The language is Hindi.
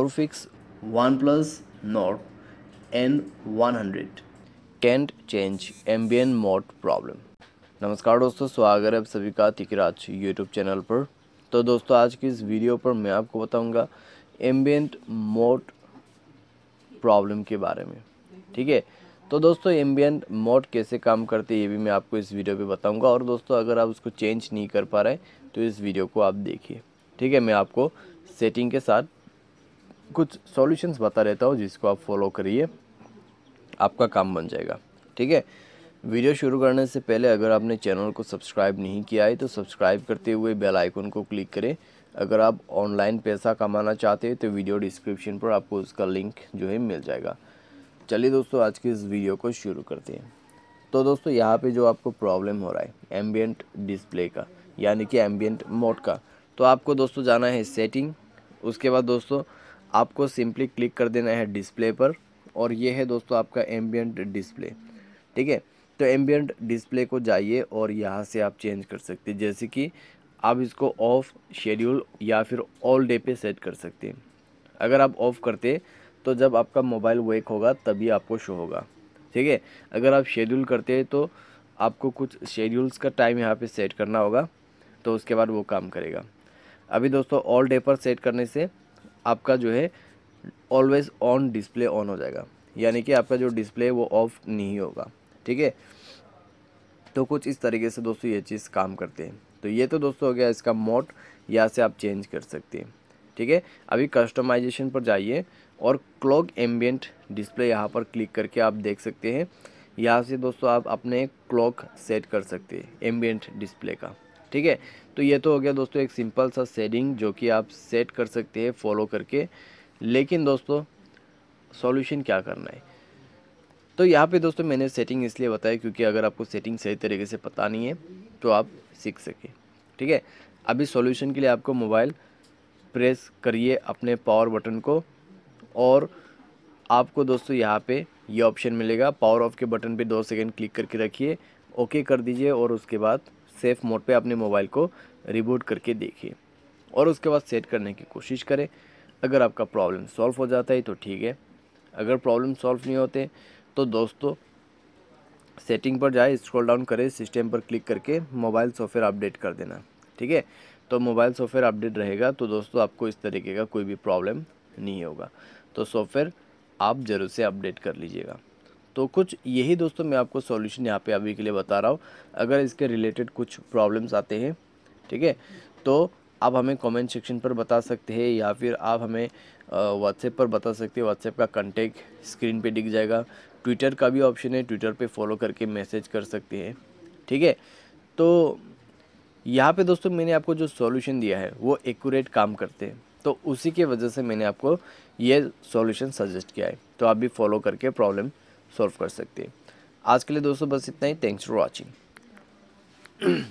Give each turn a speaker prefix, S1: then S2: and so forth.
S1: fix OnePlus Nord N one hundred can't change ambient mode problem नमस्कार दोस्तों स्वागत है आप सभी का तिकराज यूट्यूब चैनल पर तो दोस्तों आज की इस वीडियो पर मैं आपको बताऊंगा एम्बियंट मोड प्रॉब्लम के बारे में ठीक है तो दोस्तों एम्बियंट मोड कैसे काम करते हैं ये भी मैं आपको इस वीडियो पे बताऊंगा और दोस्तों अगर आप उसको चेंज नहीं कर पा रहे तो इस वीडियो को आप देखिए ठीक है मैं आपको सेटिंग के साथ कुछ सॉल्यूशंस बता रहता हूँ जिसको आप फॉलो करिए आपका काम बन जाएगा ठीक है वीडियो शुरू करने से पहले अगर आपने चैनल को सब्सक्राइब नहीं किया है तो सब्सक्राइब करते हुए बेल आइकन को क्लिक करें अगर आप ऑनलाइन पैसा कमाना चाहते हैं तो वीडियो डिस्क्रिप्शन पर आपको उसका लिंक जो है मिल जाएगा चलिए दोस्तों आज की इस वीडियो को शुरू करते हैं तो दोस्तों यहाँ पर जो आपको प्रॉब्लम हो रहा है एम्बियंट डिस्प्ले का यानी कि एम्बियंट मोड का तो आपको दोस्तों जाना है सेटिंग उसके बाद दोस्तों आपको सिंपली क्लिक कर देना है डिस्प्ले पर और ये है दोस्तों आपका एम्बियंट डिस्प्ले ठीक है तो एम्बियंट डिस्प्ले को जाइए और यहाँ से आप चेंज कर सकते हैं जैसे कि आप इसको ऑफ़ शेड्यूल या फिर ऑल डे पे सेट कर सकते हैं अगर आप ऑफ़ करते तो जब आपका मोबाइल वेक होगा तभी आपको शो होगा ठीक है अगर आप शेड्यूल करते हैं तो आपको कुछ शेड्यूल्स का टाइम यहाँ पे सेट करना होगा तो उसके बाद वो काम करेगा अभी दोस्तों ऑल डे पर सेट करने से आपका जो है ऑलवेज ऑन डिस्प्ले ऑन हो जाएगा यानी कि आपका जो डिस्प्ले है वो ऑफ नहीं होगा ठीक है तो कुछ इस तरीके से दोस्तों ये चीज़ काम करते हैं तो ये तो दोस्तों हो गया इसका मोड यहाँ से आप चेंज कर सकते हैं ठीक है अभी कस्टमाइजेशन पर जाइए और क्लॉक एम्बियट डिस्प्ले यहाँ पर क्लिक करके आप देख सकते हैं यहाँ से दोस्तों आप अपने क्लॉक सेट कर सकते हैं एम्बियट डिस्प्ले का ठीक है तो ये तो हो गया दोस्तों एक सिंपल सा सेडिंग जो कि आप सेट कर सकते हैं फॉलो करके लेकिन दोस्तों सॉल्यूशन क्या करना है तो यहाँ पे दोस्तों मैंने सेटिंग इसलिए बताया क्योंकि अगर आपको सेटिंग सही तरीके से पता नहीं है तो आप सीख सके ठीक है अभी सॉल्यूशन के लिए आपको मोबाइल प्रेस करिए अपने पावर बटन को और आपको दोस्तों यहाँ पे ये यह ऑप्शन मिलेगा पावर ऑफ के बटन पे दो सेकंड क्लिक करके रखिए ओके कर दीजिए और उसके बाद सेफ़ मोड पे अपने मोबाइल को रिबूट करके देखिए और उसके बाद सेट करने की कोशिश करें अगर आपका प्रॉब्लम सॉल्व हो जाता है तो ठीक है अगर प्रॉब्लम सॉल्व नहीं होते तो दोस्तों सेटिंग पर जाए स्क्रॉल डाउन करें सिस्टम पर क्लिक करके मोबाइल सॉफ्टवेयर अपडेट कर देना ठीक है तो मोबाइल सॉफ्टवेयर अपडेट रहेगा तो दोस्तों आपको इस तरीके का कोई भी प्रॉब्लम नहीं होगा तो सॉफ्टवेयर आप ज़रूर से अपडेट कर लीजिएगा तो कुछ यही दोस्तों मैं आपको सॉल्यूशन यहाँ पे अभी के लिए बता रहा हूँ अगर इसके रिलेटेड कुछ प्रॉब्लम्स आते हैं ठीक है तो आप हमें कमेंट सेक्शन पर बता सकते हैं या फिर आप हमें व्हाट्सएप पर बता सकते हैं व्हाट्सएप का कंटेक्ट स्क्रीन पे दिख जाएगा ट्विटर का भी ऑप्शन है ट्विटर पे फॉलो करके मैसेज कर सकते हैं ठीक है तो यहाँ पे दोस्तों मैंने आपको जो सॉल्यूशन दिया है वो एक्यूरेट काम करते हैं तो उसी के वजह से मैंने आपको ये सॉल्यूशन सजेस्ट किया है तो आप भी फॉलो करके प्रॉब्लम सॉल्व कर सकते हैं आज के लिए दोस्तों बस इतना ही थैंक्स फॉर वॉचिंग